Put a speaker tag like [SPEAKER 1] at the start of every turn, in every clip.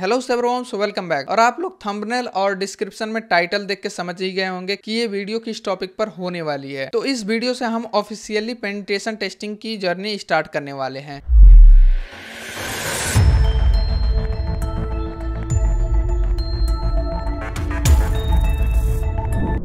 [SPEAKER 1] hello सेवरोम welcome back और आप लोग थंबनेल और डिस्क्रिप्शन में टाइटल देख के समझ ही गए होंगे कि ये वीडियो किस टॉपिक पर होने वाली है तो इस वीडियो से हम ऑफिशियली पेंटेशन टेस्टिंग की जर्नी स्टार्ट करने वाले हैं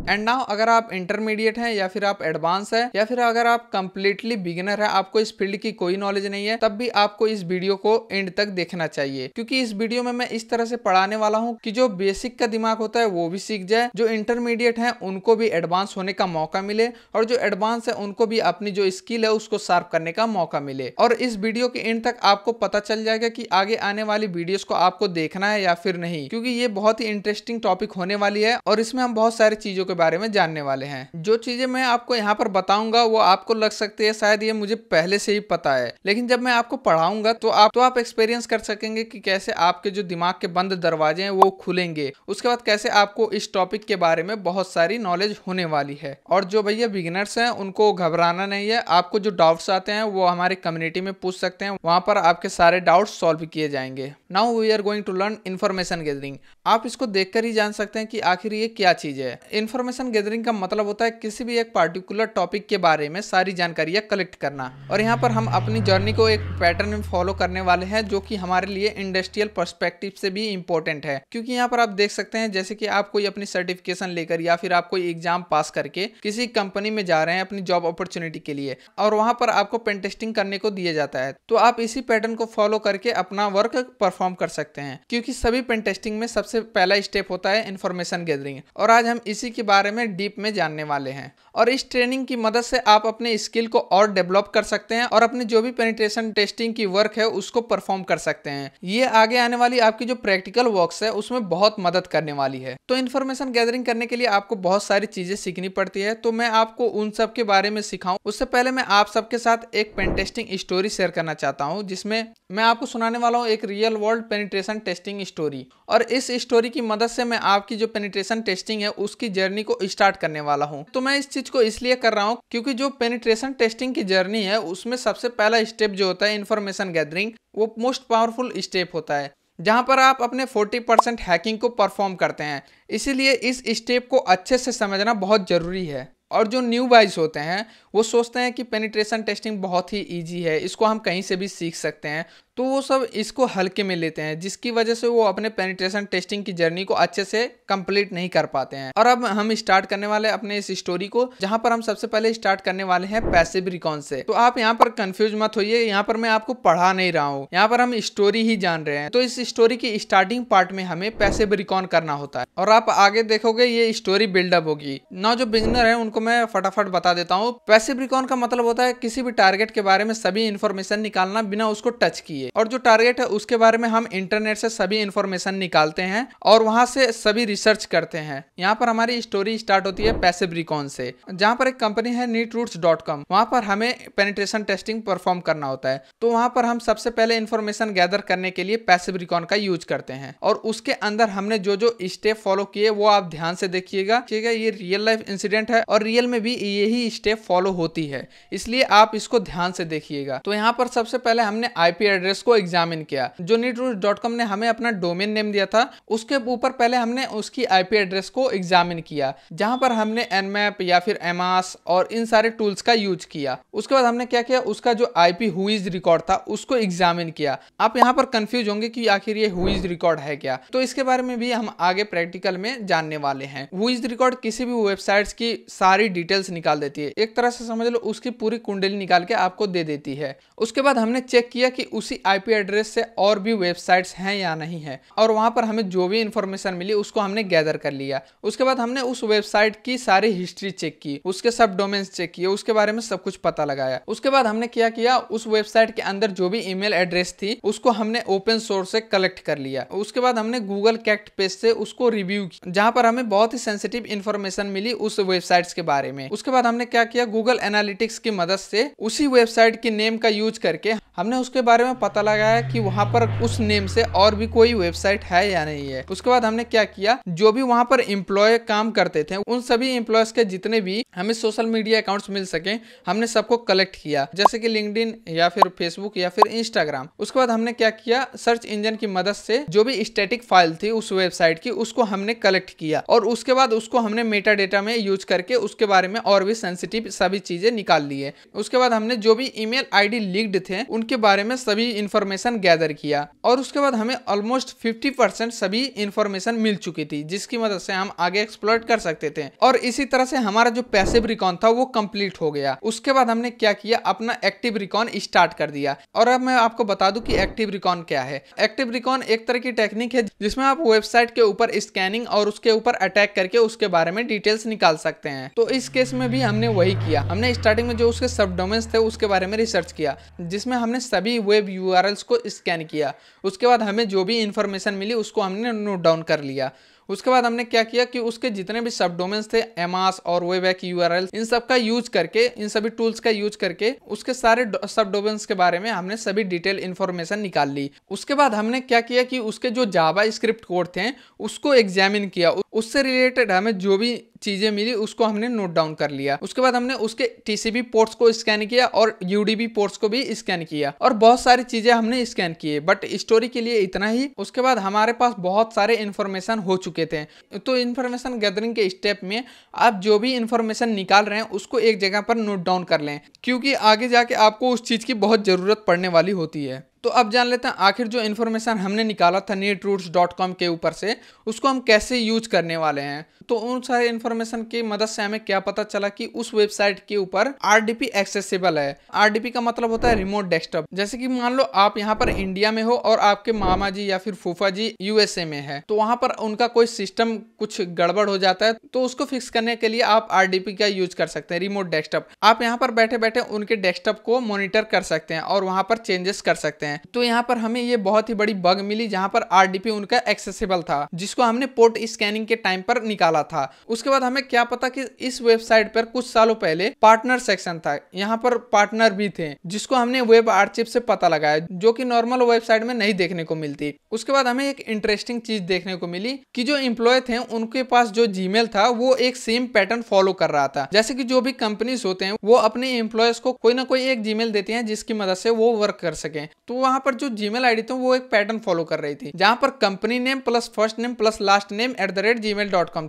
[SPEAKER 1] एंड नाउ अगर आप इंटरमीडिएट हैं या फिर आप एडवांस है या फिर अगर आप कंप्लीटली बिगिनर है आपको इस फील्ड की कोई नॉलेज नहीं है तब भी आपको इस वीडियो को एंड तक देखना चाहिए क्योंकि इस वीडियो में मैं इस तरह से पढ़ाने वाला हूँ की जो बेसिक का दिमाग होता है वो भी सीख जाए जो इंटरमीडिएट है उनको भी एडवांस होने का मौका मिले और जो एडवांस है उनको भी अपनी जो स्किल है उसको सार्व करने का मौका मिले और इस वीडियो के एंड तक आपको पता चल जाएगा की आगे आने वाली वीडियो को आपको देखना है या फिर नहीं क्योंकि ये बहुत ही इंटरेस्टिंग टॉपिक होने वाली है और इसमें हम बहुत सारी चीजों के बारे में जानने वाले हैं जो चीज़ें मैं आपको यहाँ पर बताऊंगा वो आपको लग सकती है शायद ये मुझे पहले से ही पता है लेकिन जब मैं आपको पढ़ाऊंगा तो आप तो आप एक्सपीरियंस कर सकेंगे कि कैसे आपके जो दिमाग के बंद दरवाजे हैं वो खुलेंगे उसके बाद कैसे आपको इस टॉपिक के बारे में बहुत सारी नॉलेज होने वाली है और जो भैया बिगिनर्स हैं उनको घबराना नहीं है आपको जो डाउट्स आते हैं वो हमारी कम्युनिटी में पूछ सकते हैं वहाँ पर आपके सारे डाउट सॉल्व किए जाएंगे now we are going to learn information gathering आप इसको देखकर ही जान सकते हैं कि आखिर ये क्या चीज़ है इन्फॉर्मेशन इन्फॉर्मेशन गैदरिंग का मतलब होता है किसी भी एक पार्टिकुलर टॉपिक के बारे में सारी जानकारियाँ कलेक्ट करना और यहाँ पर हम अपनी जर्नी को एक पैटर्न में फॉलो करने वाले हैं जो कि हमारे लिए इंडस्ट्रियल परस्पेक्टिव से भी इम्पोर्टेंट है क्योंकि यहाँ पर आप देख सकते हैं जैसे कि आप कोई अपनी सर्टिफिकेशन लेकर या फिर आप कोई एग्जाम पास करके किसी कंपनी में जा रहे हैं अपनी जॉब अपॉर्चुनिटी के लिए और वहाँ पर आपको पेन टेस्टिंग करने को दिया जाता है तो आप इसी पैटर्न को फॉलो करके अपना वर्क परफॉर्म कर सकते हैं क्योंकि सभी पेन टेस्टिंग में सबसे पहला स्टेप होता है इन्फॉर्मेशन गैदरिंग और आज हम इसी के बारे बारे में डीप में जानने वाले हैं और इस ट्रेनिंग की मदद से आप अपने स्किल को और डेवलप कर सकते हैं और अपने जो भी पेनिट्रेशन टेस्टिंग की वर्क है उसको परफॉर्म कर सकते हैं ये आगे आने वाली आपकी जो प्रैक्टिकल वर्क्स है उसमें बहुत मदद करने वाली है तो इन्फॉर्मेशन गैदरिंग करने के लिए आपको बहुत सारी चीजें सीखनी पड़ती है तो मैं आपको उन सब के बारे में सिखाऊं उससे पहले मैं आप सबके साथ एक पेन टेस्टिंग स्टोरी शेयर करना चाहता हूँ जिसमें मैं आपको सुनाने वाला हूँ एक real world penetration testing story और इस स्टोरी की मदद से मैं आपकी जो पेनिट्रेशन टेस्टिंग है उसकी जर्नी को स्टार्ट करने वाला हूँ तो मैं इस चीज को इसलिए कर रहा हूँ क्योंकि जो पेनिट्रेशन टेस्टिंग की जर्नी है उसमें सबसे पहला स्टेप जो होता है इन्फॉर्मेशन गैदरिंग वो मोस्ट पावरफुल स्टेप होता है जहाँ पर आप अपने 40 परसेंट हैकिंग को परफॉर्म करते हैं इसीलिए इस स्टेप को अच्छे से समझना बहुत ज़रूरी है और जो न्यू बाइज होते हैं वो सोचते हैं कि पेनिट्रेशन टेस्टिंग बहुत ही ईजी है इसको हम कहीं से भी सीख सकते हैं तो वो सब इसको हल्के में लेते हैं जिसकी वजह से वो अपने पेनिट्रेशन टेस्टिंग की जर्नी को अच्छे से कंप्लीट नहीं कर पाते हैं और अब हम स्टार्ट करने वाले अपने इस स्टोरी को जहां पर हम सबसे पहले स्टार्ट करने वाले हैं पैसिव रिकॉन से तो आप यहाँ पर कंफ्यूज मत होइए यहाँ पर मैं आपको पढ़ा नहीं रहा हूँ यहाँ पर हम स्टोरी ही जान रहे हैं तो इस स्टोरी की स्टार्टिंग पार्ट में हमें पैसिव रिकॉन करना होता है और आप आगे देखोगे ये स्टोरी बिल्डअप होगी न जो बिगनर है उनको मैं फटाफट बता देता हूँ पैसिव रिकॉन का मतलब होता है किसी भी टारगेट के बारे में सभी इन्फॉर्मेशन निकालना बिना उसको टच किए चाहिए और जो टारगेट है उसके बारे में हम इंटरनेट से सभी इन्फॉर्मेशन निकालते हैं और वहाँ से सभी रिसर्च करते हैं यहाँ पर हमारी स्टोरी स्टार्ट होती है पैसे ब्रिकॉन से जहाँ पर एक कंपनी है नीट रूट डॉट कॉम वहाँ पर हमें पेनिट्रेशन टेस्टिंग परफॉर्म करना होता है तो वहाँ पर हम सबसे पहले इन्फॉर्मेशन गैदर करने के लिए पैसे ब्रिकॉन का यूज करते हैं और उसके अंदर हमने जो जो स्टेप फॉलो किए वो आप ध्यान से देखिएगा ठीक है ये रियल लाइफ इंसिडेंट है और रियल में भी यही स्टेप फॉलो होती है इसलिए आप इसको ध्यान से देखिएगा तो यहाँ पर सबसे पहले हमने आईपी एड्रेस एड्रेस को एग्जामिन किया जो नीट रूल्स डॉट कॉम ने हमें अपना डोमेन नेम दिया था उसके ऊपर पहले हमने उसकी आईपी एड्रेस को एग्जामिन किया जहां पर हमने एनमैप या फिर एमास और इन सारे टूल्स का यूज किया उसके बाद हमने क्या किया उसका जो आईपी हुईज रिकॉर्ड था उसको एग्जामिन किया आप यहाँ पर कंफ्यूज होंगे की आखिर ये हुईज रिकॉर्ड है क्या तो इसके बारे में भी हम आगे प्रैक्टिकल में जानने वाले हैं हुईज रिकॉर्ड किसी भी वेबसाइट की सारी डिटेल्स निकाल देती है एक तरह से समझ लो उसकी पूरी कुंडली निकाल के आपको दे देती है उसके बाद हमने चेक किया कि उसी आईपी एड्रेस से और भी वेबसाइट्स हैं या नहीं है और वहाँ पर हमें जो भी इन्फॉर्मेशन मिली उसको हमने गैदर कर लिया उसके बाद हमने उस वेबसाइट की सारी हिस्ट्री चेक की उसके सब डोमेन्स चेक किए उसके बारे में सब कुछ पता लगाया उसके बाद हमने क्या किया उस वेबसाइट के अंदर जो भी ईमेल एड्रेस थी उसको हमने ओपन सोर्स से कलेक्ट कर लिया उसके बाद हमने गूगल कैक्ट पेज से उसको रिव्यू किया जहाँ पर हमें बहुत ही सेंसिटिव इन्फॉर्मेशन मिली उस वेबसाइट्स के बारे में उसके बाद हमने क्या किया गूगल एनालिटिक्स की मदद से उसी वेबसाइट के नेम का यूज करके हमने उसके बारे में पता लगाया कि वहाँ पर उस नेम से और भी कोई वेबसाइट है या नहीं है उसके बाद हमने क्या किया जो भी वहाँ पर इम्प्लॉय काम करते थे उन सभी एम्प्लॉयज के जितने भी हमें सोशल मीडिया अकाउंट्स मिल सके हमने सबको कलेक्ट किया जैसे कि लिंकड या फिर फेसबुक या फिर इंस्टाग्राम उसके बाद हमने क्या किया सर्च इंजन की मदद से जो भी स्टेटिक फाइल थी उस वेबसाइट की उसको हमने कलेक्ट किया और उसके बाद उसको हमने मेटा डेटा में यूज करके उसके बारे में और भी सेंसिटिव सभी चीजें निकाल ली है उसके बाद हमने जो भी ईमेल आईडी लीक्ड थे उनके बारे में सभी इन्फॉर्मेशन गैदर किया और उसके बाद हमें ऑलमोस्ट 50 परसेंट सभी इन्फॉर्मेशन मिल चुकी थी जिसकी मदद से हम आगे एक्सप्लोर कर सकते थे और इसी तरह से हमारा जो पैसिव रिकॉन था वो कम्प्लीट हो गया उसके बाद हमने क्या किया अपना एक्टिव रिकॉन स्टार्ट कर दिया और अब मैं आपको बता दू की एक्टिव रिकॉन क्या है एक्टिव रिकॉन एक तरह की टेक्निक है जिसमें आप वेबसाइट के ऊपर स्कैनिंग और उसके ऊपर अटैक करके उसके बारे में डिटेल्स निकाल सकते हैं तो इस केस में भी हमने वही किया हमने स्टार्टिंग में जो उसके सब डोमेन्स थे उसके बारे में रिसर्च किया जिसमें हमने सभी वेब यू यू को स्कैन किया उसके बाद हमें जो भी इन्फॉर्मेशन मिली उसको हमने नोट डाउन कर लिया उसके बाद हमने क्या किया कि उसके जितने भी सब डोमेन्स थे एमास और वेबैक यू इन सब का यूज करके इन सभी टूल्स का यूज करके उसके सारे सब डोमेन्स के बारे में हमने सभी डिटेल इन्फॉर्मेशन निकाल ली उसके बाद हमने क्या किया कि उसके जो जावा स्क्रिप्ट कोड थे उसको एग्जामिन किया उससे रिलेटेड हमें जो भी चीज़ें मिली उसको हमने नोट डाउन कर लिया उसके बाद हमने उसके टीसीबी पोर्ट्स को स्कैन किया और यूडीबी पोर्ट्स को भी स्कैन किया और बहुत सारी चीज़ें हमने स्कैन किए बट स्टोरी के लिए इतना ही उसके बाद हमारे पास बहुत सारे इन्फॉर्मेशन हो चुके थे तो इन्फॉर्मेशन गैदरिंग के स्टेप में आप जो भी इन्फॉर्मेशन निकाल रहे हैं उसको एक जगह पर नोट डाउन कर लें क्योंकि आगे जाके आपको उस चीज़ की बहुत ज़रूरत पड़ने वाली होती है तो अब जान लेते हैं आखिर जो इन्फॉर्मेशन हमने निकाला था नीट रूट्स डॉट कॉम के ऊपर से उसको हम कैसे यूज करने वाले हैं तो उन सारे इन्फॉर्मेशन की मदद से हमें क्या पता चला कि उस वेबसाइट के ऊपर आरडीपी एक्सेसिबल है आरडीपी का मतलब होता है रिमोट डेस्कटॉप जैसे कि मान लो आप यहाँ पर इंडिया में हो और आपके मामा जी या फिर फूफा जी यूएसए में है तो वहां पर उनका कोई सिस्टम कुछ गड़बड़ हो जाता है तो उसको फिक्स करने के लिए आप आरडीपी का यूज कर सकते हैं रिमोट डेस्कटॉप आप यहाँ पर बैठे बैठे उनके डेस्कटॉप को मॉनिटर कर सकते हैं और वहां पर चेंजेस कर सकते हैं तो यहाँ पर हमें ये बहुत ही बड़ी बग मिली जहाँ पर आरडीपी उनका एक्सेसिबल था जिसको हमने पोर्ट स्कैनिंग के टाइम पर निकाला वाला था उसके बाद हमें क्या पता कि इस वेबसाइट पर कुछ सालों पहले पार्टनर सेक्शन था यहाँ पर पार्टनर भी थे जिसको हमने वेब आर्चिप से पता लगाया जो कि नॉर्मल वेबसाइट में नहीं देखने को मिलती उसके बाद हमें एक इंटरेस्टिंग चीज देखने को मिली की जो इम्प्लॉय थे उनके पास जो जीमेल था वो एक सेम पैटर्न फॉलो कर रहा था जैसे की जो भी कंपनीज होते हैं वो अपने एम्प्लॉयज को कोई ना कोई एक जीमेल देती हैं जिसकी मदद से वो वर्क कर सके तो वहां पर जो जीमेल आईडी थी वो एक पैटर्न फॉलो कर रही थी जहां पर company name plus first name plus last name at the rate G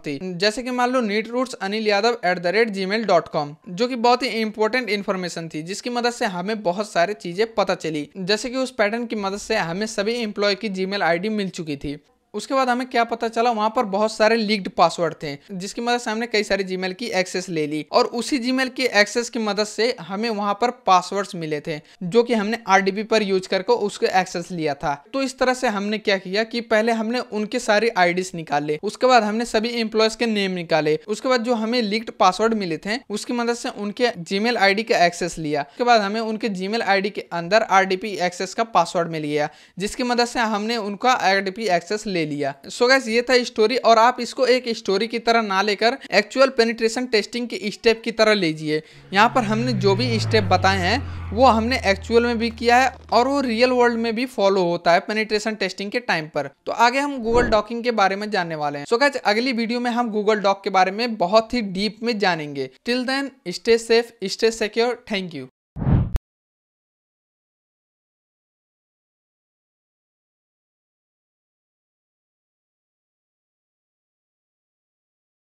[SPEAKER 1] थी जाएगी जैसे कि मान लो neat roots Anil Yadav at the rate gmail dot com जो की बहुत ही इंपॉर्टेंट इन्फॉर्मेशन थी जिसकी मदद से हमें बहुत सारी चीजें पता चली जैसे कि उस पैटर्न की मदद से हमें सभी एम्प्लॉय की जी मेल मिल चुकी थी उसके बाद हमें क्या पता चला वहाँ पर बहुत सारे लीक्ड पासवर्ड थे जिसकी मदद से हमने कई सारी जीमेल की एक्सेस ले ली और उसी जीमेल की एक्सेस की मदद से हमें वहाँ पर पासवर्ड मिले थे जो की हमने आर पर यूज करके उसके एक्सेस लिया था तो इस तरह से हमने क्या किया कि पहले हमने उनके सारे आईडीज निकाले उसके बाद हमने सभी एम्प्लॉयज के नेम निकाले उसके बाद जो हमें लीक्ड पासवर्ड मिले थे उसकी मदद से उनके जीमेल आईडी का एक्सेस लिया उसके बाद हमें उनके जीमेल आईडी के अंदर आरडीपी एक्सेस का पासवर्ड मिल गया जिसकी मदद से हमने उनका आरडीपी एक्सेस ले लिया सो so गैस ये था स्टोरी और आप इसको एक स्टोरी की तरह ना लेकर एक्चुअल पेनिट्रेशन टेस्टिंग के स्टेप की तरह लीजिए यहाँ पर हमने जो भी स्टेप बताए हैं वो हमने एक्चुअल में भी किया है और वो रियल वर्ल्ड में भी फॉलो होता है पेनिट्रेशन टेस्टिंग के टाइम पर तो आगे हम गूगल डॉकिंग के बारे में जानने वाले हैं सो so गैस अगली वीडियो में हम गूगल डॉक के बारे में बहुत ही डीप में जानेंगे till then stay safe stay secure thank you